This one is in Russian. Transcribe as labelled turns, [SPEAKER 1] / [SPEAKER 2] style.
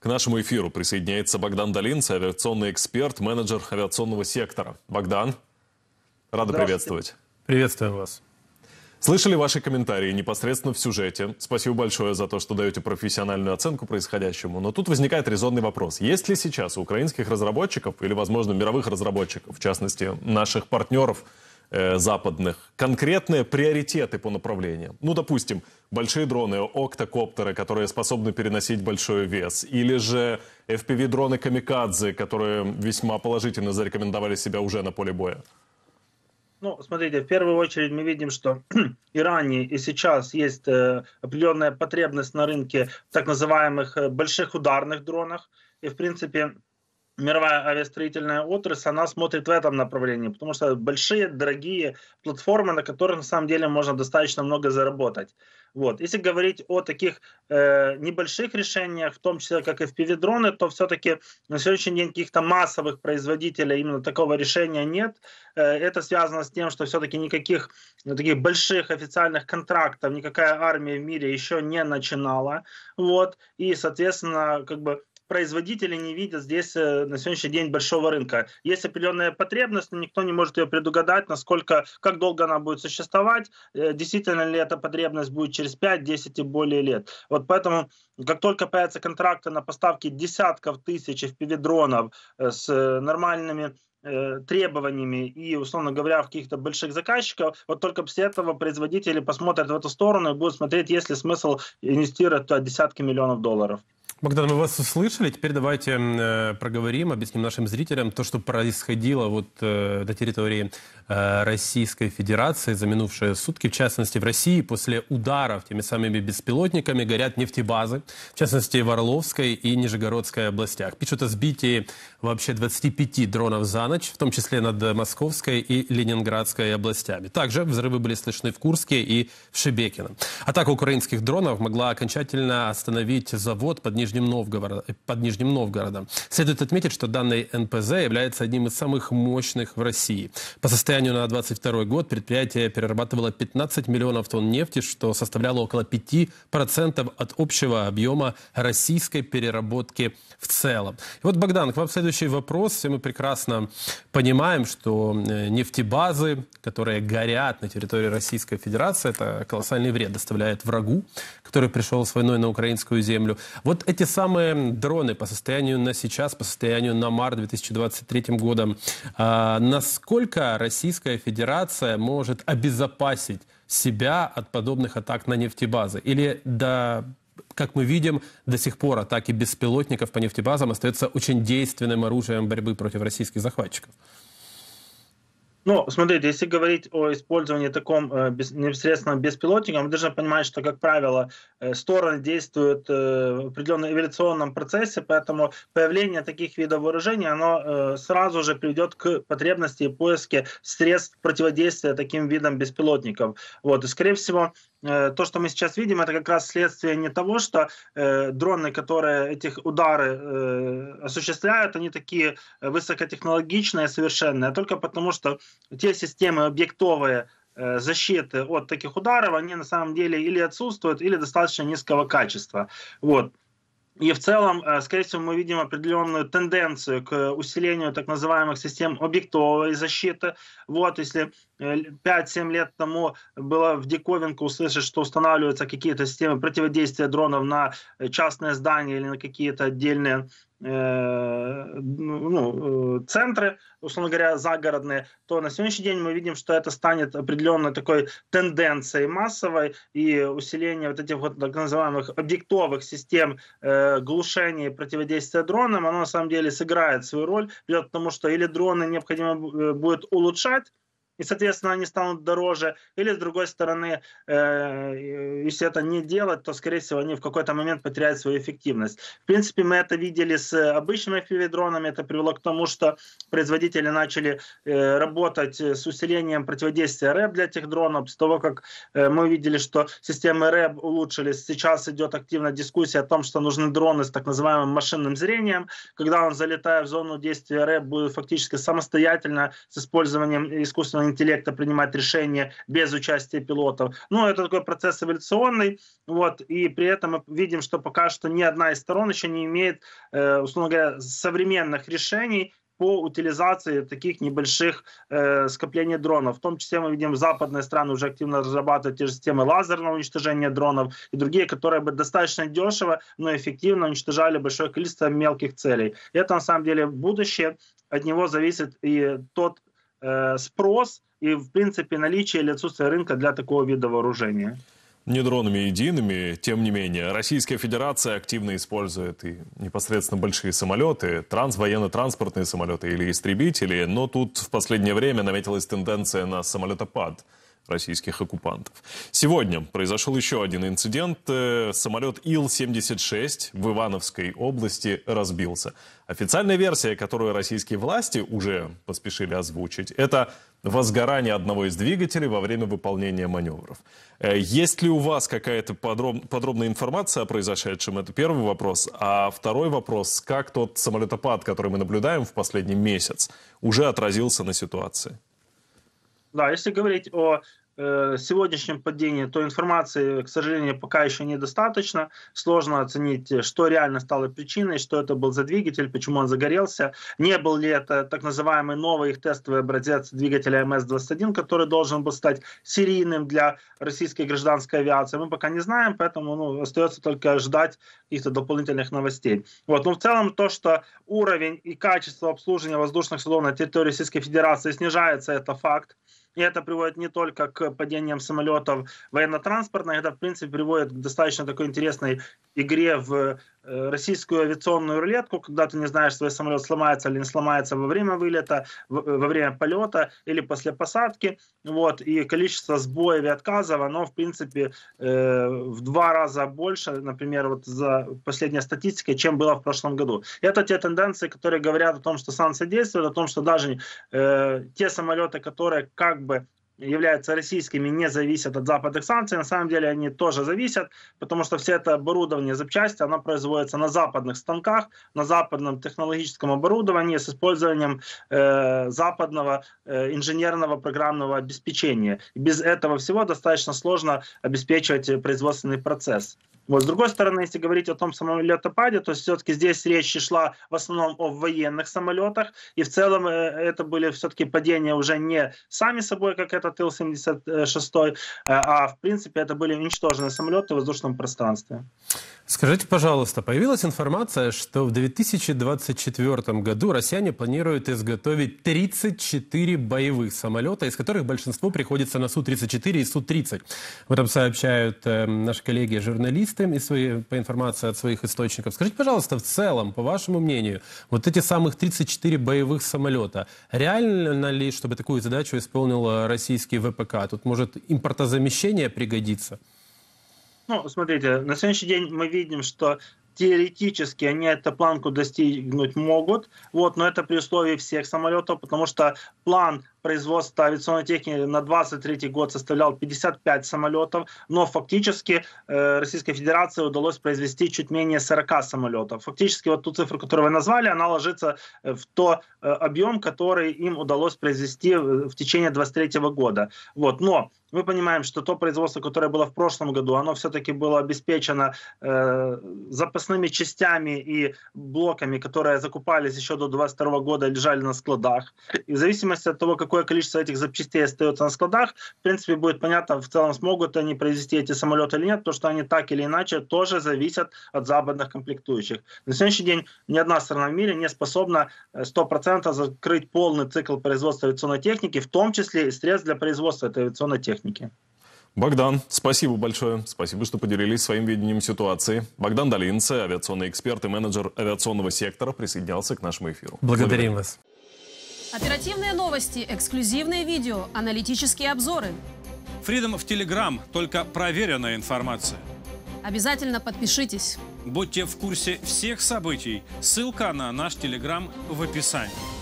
[SPEAKER 1] К нашему эфиру присоединяется Богдан Долинц, авиационный эксперт, менеджер авиационного сектора. Богдан, рада приветствовать. Приветствую вас. Слышали ваши комментарии непосредственно в сюжете. Спасибо большое за то, что даете профессиональную оценку происходящему. Но тут возникает резонный вопрос. Есть ли сейчас у украинских разработчиков или, возможно, мировых разработчиков, в частности, наших партнеров, Э, западных, конкретные приоритеты по направлениям. Ну, допустим, большие дроны, октокоптеры, которые способны переносить большой вес, или же FPV-дроны «Камикадзе», которые весьма положительно зарекомендовали себя уже на поле боя?
[SPEAKER 2] Ну, смотрите, в первую очередь мы видим, что и ранее, и сейчас есть э, определенная потребность на рынке в так называемых э, больших ударных дронах. И, в принципе, мировая авиастроительная отрасль, она смотрит в этом направлении, потому что большие, дорогие платформы, на которых на самом деле можно достаточно много заработать. Вот. Если говорить о таких э, небольших решениях, в том числе как и в пивидроны, то все-таки на сегодняшний день каких-то массовых производителей именно такого решения нет. Э, это связано с тем, что все-таки никаких ну, таких больших официальных контрактов никакая армия в мире еще не начинала. Вот. И, соответственно, как бы производители не видят здесь э, на сегодняшний день большого рынка. Есть определенная потребность, но никто не может ее предугадать, насколько, как долго она будет существовать, э, действительно ли эта потребность будет через 5, 10 и более лет. Вот поэтому, как только появятся контракты на поставки десятков тысяч FPV-дронов э, с нормальными требованиями и, условно говоря, в каких-то больших заказчиков, вот только после этого производители посмотрят в эту сторону и будут смотреть, есть ли смысл инвестировать туда десятки миллионов долларов.
[SPEAKER 3] Богдан, мы вас услышали. Теперь давайте э, проговорим, объясним нашим зрителям то, что происходило вот э, на территории э, Российской Федерации за минувшие сутки. В частности, в России после ударов теми самыми беспилотниками горят нефтебазы, в частности, в Орловской и Нижегородской областях. Пишут о сбитии вообще 25 дронов за ночь, в том числе над Московской и Ленинградской областями. Также взрывы были слышны в Курске и в Шебекино. Атака украинских дронов могла окончательно остановить завод под Нижним, Новгород, под Нижним Новгородом. Следует отметить, что данный НПЗ является одним из самых мощных в России. По состоянию на 2022 год предприятие перерабатывало 15 миллионов тонн нефти, что составляло около 5% от общего объема российской переработки в целом. И вот, Богдан, к вам следует следующий вопрос. Все мы прекрасно понимаем, что э, нефтебазы, которые горят на территории Российской Федерации, это колоссальный вред доставляет врагу, который пришел с войной на украинскую землю. Вот эти самые дроны по состоянию на сейчас, по состоянию на март 2023 года, насколько Российская Федерация может обезопасить себя от подобных атак на нефтебазы? Или до как мы видим, до сих пор атаки беспилотников по нефтебазам остаются очень действенным оружием борьбы против российских захватчиков.
[SPEAKER 2] Ну, смотрите, если говорить о использовании таком э, без, непосредственно беспилотника, мы должны понимать, что, как правило, э, стороны действуют э, в определенном эволюционном процессе, поэтому появление таких видов вооружений, оно э, сразу же приведет к потребности и поиске средств противодействия таким видам беспилотников. Вот, и, скорее всего, Э, то, что мы сейчас видим, это как раз следствие не того, что э, дроны, которые этих удары э, осуществляют, они такие высокотехнологичные совершенные, а только потому, что те системы объектовые э, защиты от таких ударов, они на самом деле или отсутствуют, или достаточно низкого качества. Вот. И в целом, э, скорее всего, мы видим определенную тенденцию к усилению так называемых систем объектовой защиты. Вот, если 5-7 э, лет тому было в диковинку услышать, что устанавливаются какие-то системы противодействия дронов на э, частные здания или на какие-то отдельные э, ну, ну центры, условно говоря, загородные, то на сегодняшний день мы видим, что это станет определенной такой тенденцией массовой и усиление вот этих вот так называемых объектовых систем э, глушения и противодействия дронам, оно на самом деле сыграет свою роль, ведет к тому, что или дроны необходимо будет улучшать, и, соответственно, они станут дороже. Или, с другой стороны, э, э, если это не делать, то, скорее всего, они в какой-то момент потеряют свою эффективность. В принципе, мы это видели с обычными FPV-дронами. Это привело к тому, что производители начали э, работать с усилением противодействия РЭП для этих дронов. С того, как мы увидели, что системы РЭП улучшились, сейчас идет активная дискуссия о том, что нужны дроны с так называемым машинным зрением. Когда он, залетая в зону действия РЭП, будет фактически самостоятельно с использованием искусственного интеллекта принимать решения без участия пилотов. Ну, это такой процесс эволюционный, вот, и при этом мы видим, что пока что ни одна из сторон еще не имеет, э, условно говоря, современных решений, по утилизации таких небольших э, скоплений дронов. В том числе мы видим, западные страны уже активно разрабатывают те же системы лазерного уничтожения дронов и другие, которые бы достаточно дешево, но эффективно уничтожали большое количество мелких целей. И это на самом деле будущее. От него зависит и тот Э, спрос и, в принципе, наличие или отсутствие рынка для такого вида вооружения.
[SPEAKER 1] Не дронами едиными, тем не менее, Российская Федерация активно использует и непосредственно большие самолеты, транс, военно-транспортные самолеты или истребители, но тут в последнее время наметилась тенденция на самолетопад – российских оккупантов. Сегодня произошел еще один инцидент. Э, самолет Ил-76 в Ивановской области разбился. Официальная версия, которую российские власти уже поспешили озвучить, это возгорание одного из двигателей во время выполнения маневров. Э, есть ли у вас какая-то подроб... подробная информация о произошедшем? Это первый вопрос. А второй вопрос, как тот самолетопад, который мы наблюдаем в последний месяц, уже отразился на ситуации?
[SPEAKER 2] Да, если говорить о Э, сегодняшнем падении, то информации, к сожалению, пока еще недостаточно. Сложно оценить, что реально стало причиной, что это был за двигатель, почему он загорелся, не был ли это так называемый новый их тестовый образец двигателя МС-21, который должен был стать серийным для российской гражданской авиации. Мы пока не знаем, поэтому ну, остается только ждать каких-то дополнительных новостей. Вот. Но ну, в целом то, что уровень и качество обслуживания воздушных судов на территории Российской Федерации снижается, это факт. И это приводит не только к падениям самолетов военно-транспортных, это, в принципе, приводит к достаточно такой интересной игре в э, российскую авиационную рулетку, когда ты не знаешь, свой самолет сломается или не сломается во время вылета, э, во время полета или после посадки. Вот, и количество сбоев и отказов, оно, в принципе, э, в два раза больше, например, вот за последняя статистика, чем было в прошлом году. Это те тенденции, которые говорят о том, что санкции действуют, о том, что даже те самолеты, которые как бы являются российскими, не зависят от западных санкций. На самом деле они тоже зависят, потому что все это оборудование, запчасти, оно производится на западных станках, на западном технологическом оборудовании с использованием э, западного э, инженерного программного обеспечения. И без этого всего достаточно сложно обеспечивать производственный процесс. Вот. С другой стороны, если говорить о том самолетопаде, то все-таки здесь речь шла в основном о военных самолетах, и в целом э, это были все-таки падения уже не сами собой, как этот Ил-76, э, а в принципе это были уничтожены самолеты в воздушном пространстве.
[SPEAKER 3] Скажите, пожалуйста, появилась информация, что в 2024 году россияне планируют изготовить 34 боевых самолета, из которых большинство приходится на Су-34 и Су-30. В этом сообщают э, наши коллеги-журналисты тем и свои по информации от своих источников. Скажите, пожалуйста, в целом, по вашему мнению, вот эти самых 34 боевых самолета, реально ли, чтобы такую задачу исполнил э, российский ВПК? Тут может импортозамещение пригодится?
[SPEAKER 2] Ну, смотрите, на сегодняшний день мы видим, что теоретически они эту планку достигнуть могут, вот, но это при условии всех самолетов, потому что план производства авиационной техники на 23 год составлял 55 самолетов, но фактически э, Российской Федерации удалось произвести чуть менее 40 самолетов. Фактически вот ту цифру, которую вы назвали, она ложится э, в то э, объем, который им удалось произвести в, э, в течение 23 года. Вот, но мы понимаем, что то производство, которое было в прошлом году, оно все-таки было обеспечено э, запасными частями и блоками, которые закупались еще до 2022 года, и лежали на складах. И в зависимости от того, как какое количество этих запчастей остается на складах, в принципе, будет понятно в целом, смогут они произвести эти самолеты или нет, потому что они так или иначе тоже зависят от западных комплектующих. На сегодняшний день ни одна страна в мире не способна 100% э, закрыть полный цикл производства авиационной техники, в том числе и средств для производства этой авиационной техники.
[SPEAKER 1] Богдан, спасибо большое. Спасибо, что поделились своим видением ситуации. Богдан Долинце, авиационный эксперт и менеджер авиационного сектора, присоединялся к нашему эфиру. Благодарим, Благодарим. вас.
[SPEAKER 3] Оперативные новости, эксклюзивные видео, аналитические обзоры.
[SPEAKER 1] Фридом в Телеграм, только проверенная информация.
[SPEAKER 3] Обязательно подпишитесь.
[SPEAKER 1] Будьте в курсе всех событий. Ссылка на наш Телеграм в описании.